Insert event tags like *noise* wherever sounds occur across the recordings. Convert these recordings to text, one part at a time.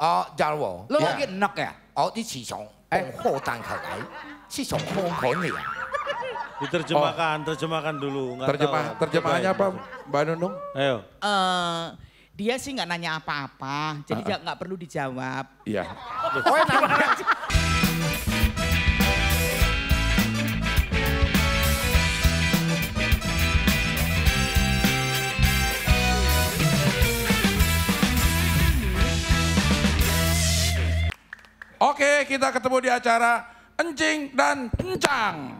ya? oh. terjemahkan dulu. Nggak Terjemah, terjemahannya apa, Mbak Nunung? Ayo. dia sih nggak nanya apa-apa, jadi nggak perlu dijawab. Iya. Yeah. oh, kita ketemu di acara Encing dan Encang.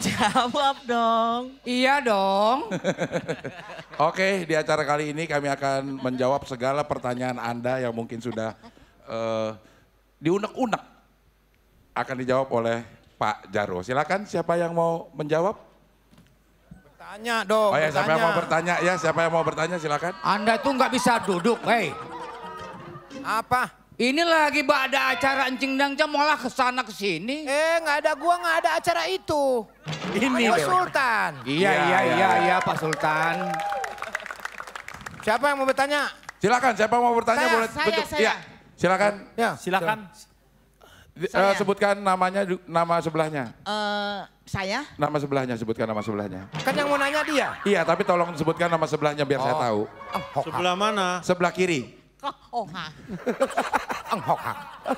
Jawab dong. Iya dong. *laughs* Oke, di acara kali ini kami akan menjawab segala pertanyaan Anda yang mungkin sudah uh, diunek-unek. Akan dijawab oleh Pak Jaro. Silakan siapa yang mau menjawab? Tanya dong. Oh ya, siapa yang mau bertanya ya? Siapa yang mau bertanya silakan. Anda tuh nggak bisa duduk, hei. Apa? Ini lagi ada acara encing dangca malah kesana kesini. Eh nggak ada gua nggak ada acara itu. Ini Pak Sultan. Iya iya iya, iya iya iya iya Pak Sultan. Siapa yang mau bertanya? Silakan siapa yang mau bertanya saya, boleh saya, bentuk. Saya. Ya, silakan. Ya, silakan. Uh, sebutkan namanya nama sebelahnya. Uh, saya? Nama sebelahnya, sebutkan nama sebelahnya. Kan yang mau nanya dia? Iya, tapi tolong sebutkan nama sebelahnya biar oh. saya tahu. Oh, Sebelah mana? Sebelah kiri. *laughs* Oh, ha.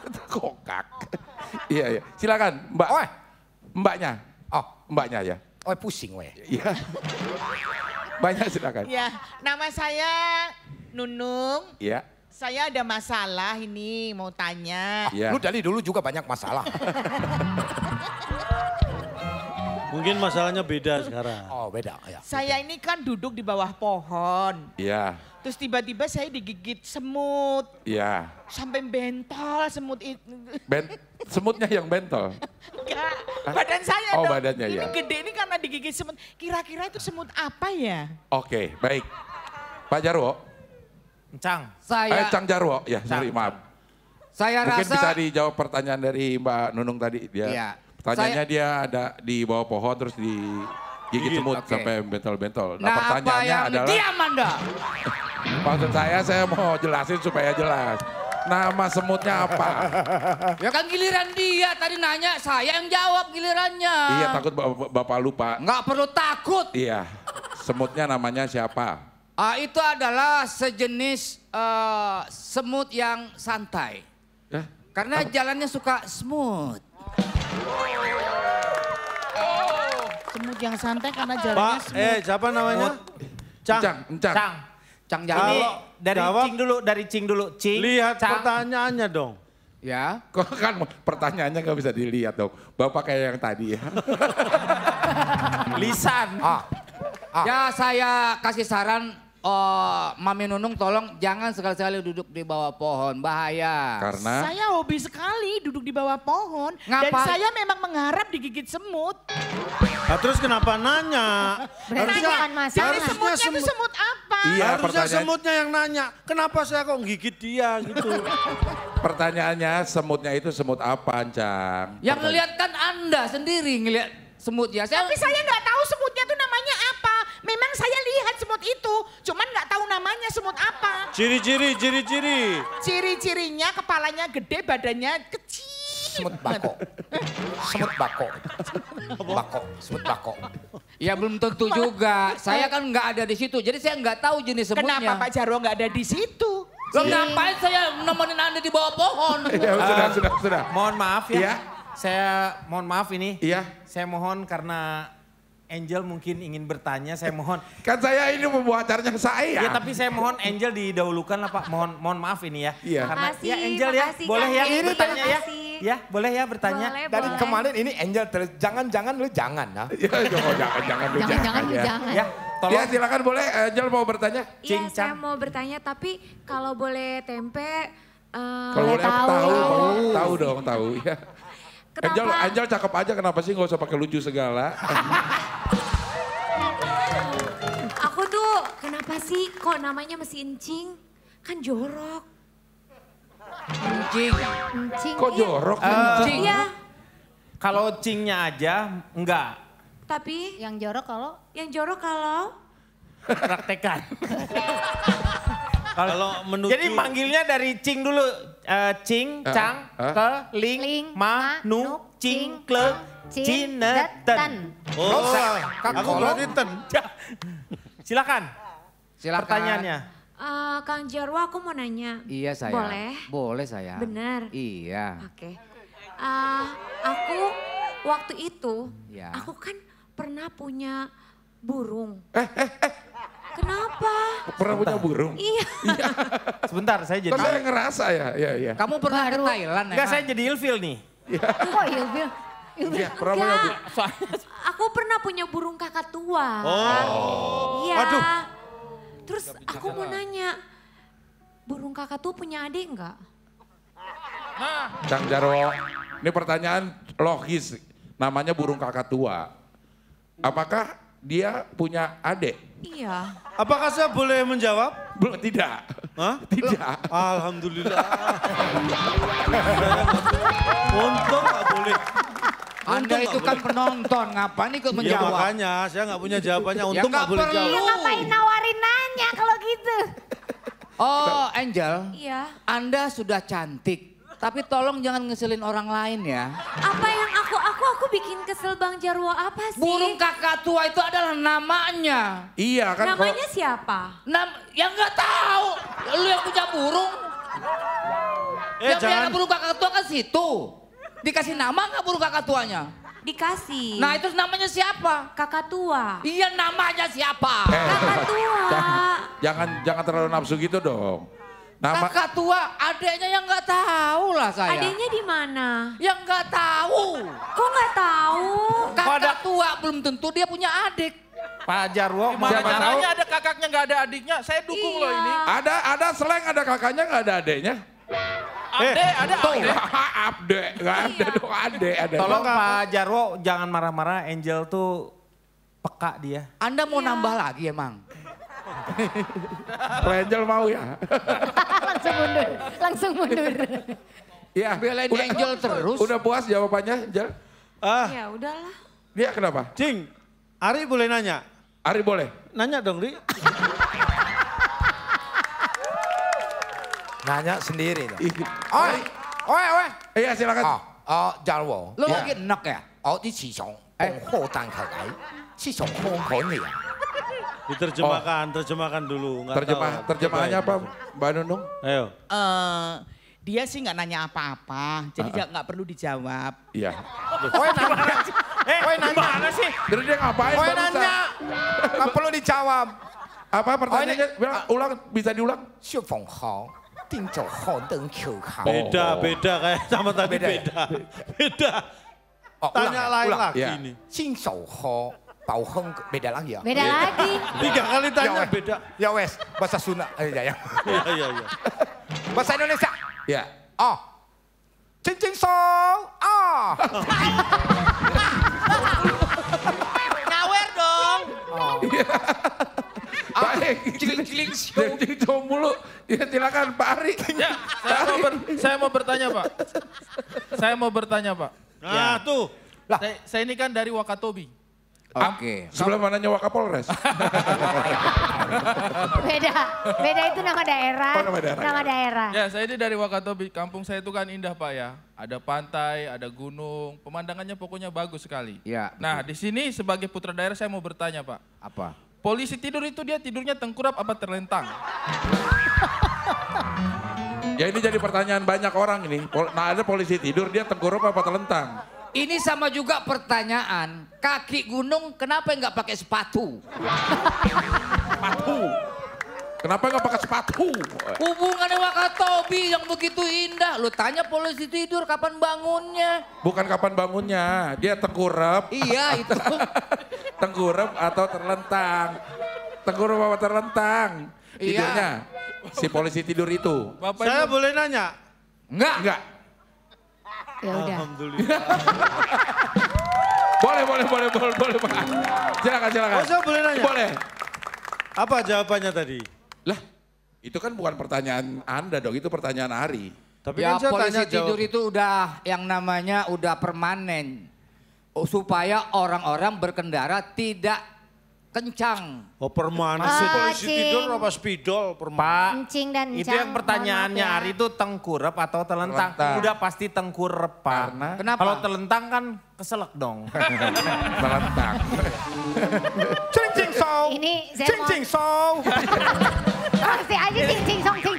*laughs* Iya, iya. Silakan, Mbak. Oh. Mbaknya. Oh, mbaknya ya. Oh, pusing weh. Iya. *laughs* Banyak silakan. Iya, nama saya Nunung. Iya. Saya ada masalah ini mau tanya. Ah, ya. Lu dari dulu juga banyak masalah. Mungkin masalahnya beda sekarang. Oh beda ya. Saya beda. ini kan duduk di bawah pohon. Iya. Terus tiba-tiba saya digigit semut. Iya. Sampai bentol semut itu. Ben semutnya yang bentol? Enggak, badan saya oh, dong. badannya ini ya. Ini gede ini karena digigit semut. Kira-kira itu semut apa ya? Oke, baik. Pak Jarwo. Cang. Eh, saya. Eh, Cang Jarwo, ya sorry maaf. Saya Mungkin rasa. Mungkin bisa dijawab pertanyaan dari Mbak Nunung tadi. Dia... Iya. Tanyanya saya... dia ada di bawah pohon terus di gigi semut okay. sampai bentol-bentol. Nah, nah pertanyaannya apa yang adalah... Diam Anda! *laughs* Maksud saya, saya mau jelasin supaya jelas. Nama semutnya apa? ya kan giliran dia tadi nanya, saya yang jawab gilirannya. Iya takut bapak lupa. Nggak perlu takut. Iya, semutnya namanya siapa? Uh, itu adalah sejenis uh, semut yang santai. Eh? Karena apa? jalannya suka smooth. Oh. Semut yang santai karena jalannya eh, semut. Eh, siapa namanya? Cang. Cang. Cang. Cang. Cang Ini dari jawab, Cing dulu, dari Cing dulu. Cing, Lihat Cang. pertanyaannya dong. Ya. *laughs* Kok kan pertanyaannya nggak bisa dilihat dong. Bapak kayak yang tadi ya. Lisan. Ah. Ah. Ya saya kasih saran Oh, Mami Nunung tolong jangan sekali-sekali duduk di bawah pohon, bahaya. Karena? Saya hobi sekali duduk di bawah pohon Ngapa? dan saya memang mengharap digigit semut. Nah, terus kenapa nanya? *laughs* Harusnya, mas, jadi mas. semutnya semut. itu semut apa? Iya, Harusnya pertanyaan... semutnya yang nanya, kenapa saya kok gigit dia gitu. *laughs* Pertanyaannya semutnya itu semut apa, Ancang? Yang ngeliat kan Anda sendiri ngeliat semut ya. Saya... Tapi saya nggak tahu semutnya itu namanya Memang saya lihat semut itu, cuman nggak tahu namanya semut apa. Ciri-ciri, ciri-ciri. Ciri-cirinya kepalanya gede, badannya kecil. Semut bako. Semut bako. Bako, semut bako. Ya belum tentu juga. Saya kan nggak ada di situ, jadi saya nggak tahu jenis semutnya. Kenapa Pak Jarwo nggak ada di situ? Lo ngapain saya nemenin Anda di bawah pohon? *laughs* Ya sudah, sudah, sudah. Mohon maaf ya. ya. Saya mohon maaf ini. Iya. Saya mohon karena Angel mungkin ingin bertanya, saya mohon. Kan saya ini membuat pembicaranya saya. Ya tapi saya mohon Angel didahulukan lah Pak, mohon mohon maaf ini ya. Iya. Karena ya, makasih, ya, ya Angel makasih, ya, boleh ya ini bertanya makasih. ya. Ya, boleh ya bertanya. Boleh, Dari boleh. kemarin ini Angel terus jangan-jangan lu jangan ya. *laughs* ya oh, jangan jangan lu jangan. Jangan lu jangan. Ya. Tolong. Ya silakan boleh Angel mau bertanya. Iya saya mau bertanya tapi kalau boleh tempe Uh, kalau boleh tahu, tahu, tahu, oh. tahu dong, tahu ya. Kenapa? Angel, Angel cakep aja kenapa sih gak usah pakai lucu segala? *laughs* Aku tuh kenapa sih kok namanya mesti incing, Kan jorok. Incing, Incing. Kok iya. jorok? Eh, incing. Uh, iya. Kalau cingnya aja enggak. Tapi yang jorok kalau yang jorok kalau praktekan. *laughs* kalau menuju Jadi manggilnya dari cing dulu, cing, eh, eh, cang, eh. ke, ling, ma, nu, cing, kle, cineten. Oh, aku ten. Silakan. Silakan. Pertanyaannya. Kang Jarwo aku mau nanya. Iya saya. Boleh? Boleh saya. Benar. Iya. Oke. aku waktu itu, iya. aku kan pernah punya burung. Eh, eh, eh. Kenapa? Pernah punya burung? Iya. iya. *laughs* Sebentar, saya jadi. Saya ngerasa ya, ya, ya. Kamu pernah Baru. ke Thailand ya? Enggak, saya jadi ilfil nih. Iya. Kok ilfil? Iya, pernah Aku pernah punya burung kakak tua. Oh. Iya. Waduh. Terus aku mau nanya, burung kakak tua punya adik enggak? Kang Jarwo, ini pertanyaan logis. Namanya burung kakak tua. Apakah dia punya adik. Iya. Apakah saya boleh menjawab? Belum tidak. Hah? Tidak. Alhamdulillah. Untung nggak boleh. Anda itu kan penonton, ngapain ikut iya, menjawab? Ya makanya, saya nggak punya jawabannya. Ya Untung nggak boleh perlu. jawab. Ya ngapain nawarin nanya kalau gitu? Oh, Angel. Iya. Anda sudah cantik, tapi tolong jangan ngeselin orang lain ya. Apa yang aku bikin kesel Bang Jarwo apa sih? Burung kakak tua itu adalah namanya. Iya kan Namanya kalo... siapa? Nam ya nggak tahu. Lu yang punya burung. Eh, yang jangan. burung kakak tua kan situ. Dikasih nama nggak burung kakak tuanya? Dikasih. Nah itu namanya siapa? Kakak tua. Iya namanya siapa? Eh, kakak tua. *laughs* jangan jangan terlalu nafsu gitu dong. Nama... Kakak tua, adiknya yang nggak tahu lah saya. Adiknya di mana? Yang nggak tahu. Kok nggak tahu? Kakak Pada... tua belum tentu dia punya adik. Pak Jarwo, Gimana caranya tahu? ada kakaknya nggak ada adiknya, saya dukung iya. loh ini. Iya. Ada, ada seleng ada kakaknya nggak ada adiknya. Ade, eh, ada Tuh, Ade. Abde, *laughs* gak ada iya. dong Ade. Ada. Tolong Pak Jarwo jangan marah-marah, Angel tuh peka dia. Anda mau iya. nambah lagi emang? Angel mau ya? *laughs* langsung mundur, langsung mundur. Iya. Belain udah, Angel terus. Udah puas jawabannya, Angel? Ah. Ya udahlah. Dia kenapa? Cing, Ari boleh nanya? Ari boleh. Nanya dong, Ri. *laughs* nanya sendiri. Iya. Oi, oi, oi. Iya silakan. Oh, ah, oh ah, Jarwo. Lu iya. lagi enak ya? Oh, di eh. ya. Diterjemahkan, oh. terjemahkan dulu. Nggak Terjemah, tahu. terjemahannya apa Mbak Nunung? Ayo. Uh, dia sih nggak nanya apa-apa, jadi nggak uh -uh. perlu dijawab. Iya. Oh, nanya. Eh, oh, nanya. sih? Jadi dia ngapain? Oh, nanya. Nggak perlu dijawab. Apa pertanyaannya? Oh, ulang, bisa diulang? Xiu Feng Hao. Ding Zhou Deng Qiu Beda, oh. beda kayak sama tadi beda. Ya? Beda. beda. Oh, Tanya ya? lain lagi ya. ini. cing Zhou Hao. Pauheng beda lagi ya? Beda iya. lagi. Tiga kali tanya ya, beda. Ya wes, bahasa Sunda aja eh, ya. Iya Ya, ya. Bahasa Indonesia. Ya. Oh. Cincin song. Oh. Nyawer dong. Oh. Baik. Ciling-ciling show. Ciling show mulu. Ya silakan Pak Ari. Ya, saya, mau ber, saya mau bertanya Pak. Saya mau bertanya Pak. Ya. Nah ya. tuh. Lah. Saya, saya ini kan dari Wakatobi. Oke. Okay. Sebelah nyawa Wakapolres. *laughs* beda, beda itu nama daerah. Oh, nama daerah. Nama ya. daerah. Ya, saya ini dari Wakatobi. Kampung saya itu kan indah, Pak ya. Ada pantai, ada gunung, pemandangannya pokoknya bagus sekali. Ya. Nah, betul. Nah, di sini sebagai putra daerah saya mau bertanya, Pak. Apa? Polisi tidur itu dia tidurnya tengkurap apa terlentang? ya ini jadi pertanyaan banyak orang ini. Nah, ada polisi tidur dia tengkurap apa terlentang? Ini sama juga pertanyaan, kaki gunung kenapa nggak pakai sepatu? sepatu. Kenapa nggak pakai sepatu? Hubungannya Wakatobi yang begitu indah. Lu tanya polisi tidur kapan bangunnya? Bukan kapan bangunnya, dia tengkurap. Iya itu. *laughs* tengkurap atau terlentang. Tengkurap atau terlentang? Iya. Tidurnya. Iya. Si polisi tidur itu. Bapak Saya boleh nanya? Enggak. Enggak. Ya udah. Alhamdulillah. *laughs* boleh, boleh, boleh, boleh, boleh, pak. Silakan, silakan. Oh, saya boleh nanya? Boleh. Apa jawabannya tadi? Lah, itu kan bukan pertanyaan Anda dong, itu pertanyaan Ari. Tapi ya, kan polisi tanya tidur jawab... itu udah yang namanya udah permanen. Oh, supaya orang-orang berkendara tidak kencang. Oh permanen. Ah, polisi tidur apa spidol permanen. dan itu yang pertanyaannya ya. Ari itu tengkurep atau telentang? telentang. Udah pasti tengkurep Pak. Karena? Kenapa? Kalau telentang kan keselak dong. *laughs* telentang. cing cing song. Ini saya cing cing song. Masih *laughs* aja cing cing